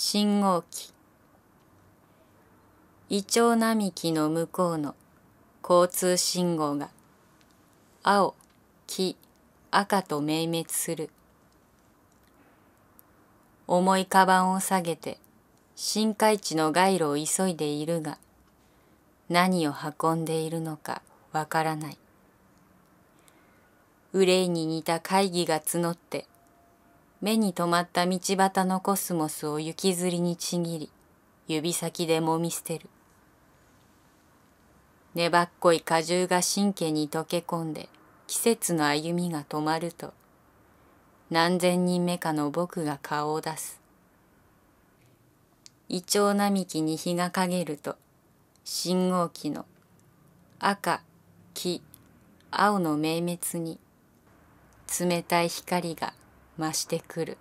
信号機イチョウ並木の向こうの交通信号が青黄赤と明滅する重いカバンを下げて深海地の街路を急いでいるが何を運んでいるのかわからない憂いに似た会議が募って目に留まった道端のコスモスを雪ずりにちぎり、指先でもみ捨てる。粘っこい果汁が神経に溶け込んで、季節の歩みが止まると、何千人目かの僕が顔を出す。イチョウ並木に日が陰ると、信号機の赤、黄、青の明滅に、冷たい光が増してくる